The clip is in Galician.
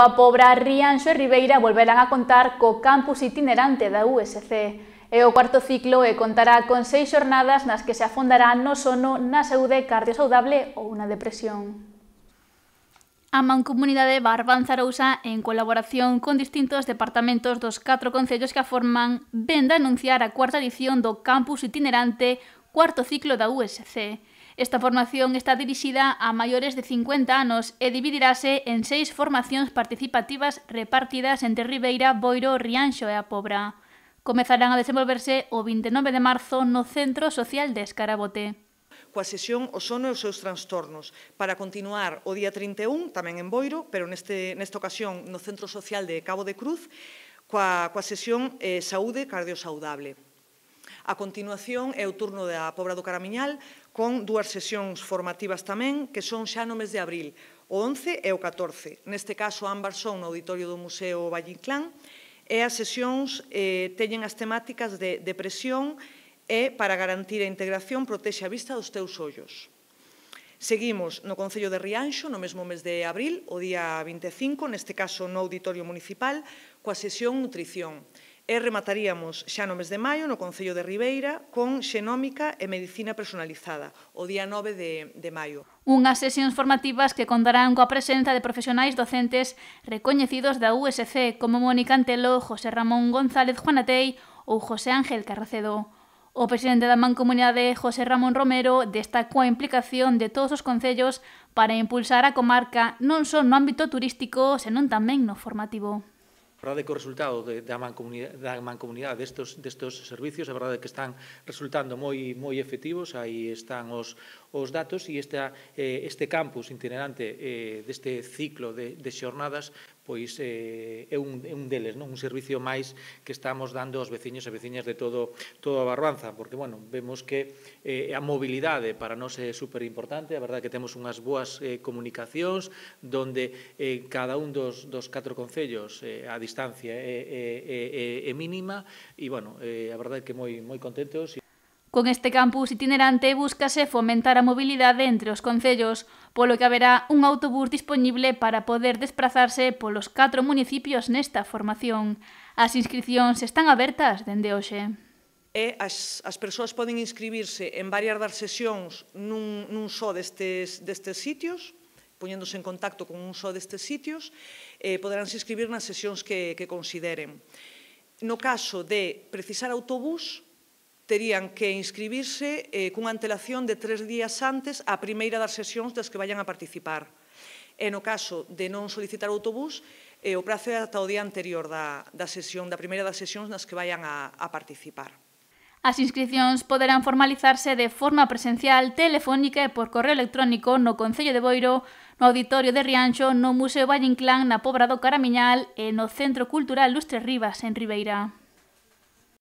a Pobra, Rianxo e Ribeira volverán a contar co campus itinerante da USC. E o cuarto ciclo e contará con seis xornadas nas que se afondará no sono, na saúde cardiosaudable ou na depresión. A Mancomunidade Barbanza Zarousa, en colaboración con distintos departamentos dos catro concellos que a forman, vende anunciar a cuarta edición do Campus Itinerante, cuarto ciclo da USC. Esta formación está dirixida a maiores de 50 anos e dividirase en seis formacións participativas repartidas entre Ribeira, Boiro, Rianxo e a Pobra. Comezarán a desenvolverse o 29 de marzo no Centro Social de Escarabote coa sesión o sono e os seus trastornos para continuar o día 31 tamén en Boiro, pero neste, nesta ocasión no Centro Social de Cabo de Cruz coa, coa sesión eh, Saúde Cardiosaudable. A continuación é o turno da Pobra do Caramiñal con dúas sesións formativas tamén, que son xa no mes de abril, o 11 e o 14. Neste caso, ambas son no auditorio do Museo Vallinclán, e as sesións eh, teñen as temáticas de depresión e para garantir a integración protexe a vista dos teus ollos. Seguimos no Concello de Rianxo, no mesmo mes de abril, o día 25, neste caso no Auditorio Municipal, coa sesión Nutrición e remataríamos xa no mes de maio no Concello de Ribeira con xenómica e medicina personalizada, o día 9 de, de maio. Unhas sesións formativas que contarán coa presenza de profesionais docentes recoñecidos da USC como Mónica Antelo, José Ramón González Juanatei ou José Ángel Carracedo. O presidente da Mancomunidade, José Ramón Romero, destacou a implicación de todos os concellos para impulsar a comarca non só no ámbito turístico, senón tamén no formativo. A verdade que o resultado de, da, mancomunidade, da mancomunidade destos, destos servicios, a verdade que están resultando moi moi efectivos, aí están os, os datos e esta, eh, este campus itinerante eh, deste ciclo de, de xornadas pois eh, é, un, é un deles, non? un servicio máis que estamos dando aos veciños e veciñas de todo, todo a Barbanza, porque bueno, vemos que eh, a mobilidade para nós é super importante, a verdade que temos unhas boas eh, comunicacións donde eh, cada un dos, dos catro concellos eh, a distancia é, é, é, é mínima e bueno, eh, a verdade que moi, moi contentos. Con este campus itinerante búscase fomentar a mobilidade entre os concellos, polo que haberá un autobús disponible para poder desplazarse polos catro municipios nesta formación. As inscripcións están abertas dende hoxe. E as, as persoas poden inscribirse en varias das sesións nun, nun só destes, destes sitios, poñéndose en contacto con un só destes sitios, eh, se inscribir nas sesións que, que consideren. No caso de precisar autobús, terían que inscribirse eh, cunha antelación de tres días antes a primeira das sesións das que vayan a participar. E no caso de non solicitar autobús, eh, o prazo é ata o día anterior da, da sesión, da primeira das sesións nas que vayan a, a participar. As inscripcións poderán formalizarse de forma presencial, telefónica e por correo electrónico no Concello de Boiro, no Auditorio de Riancho, no Museo Valle Inclán, na Pobra do Caramiñal e no Centro Cultural Lustre Rivas, en Ribeira.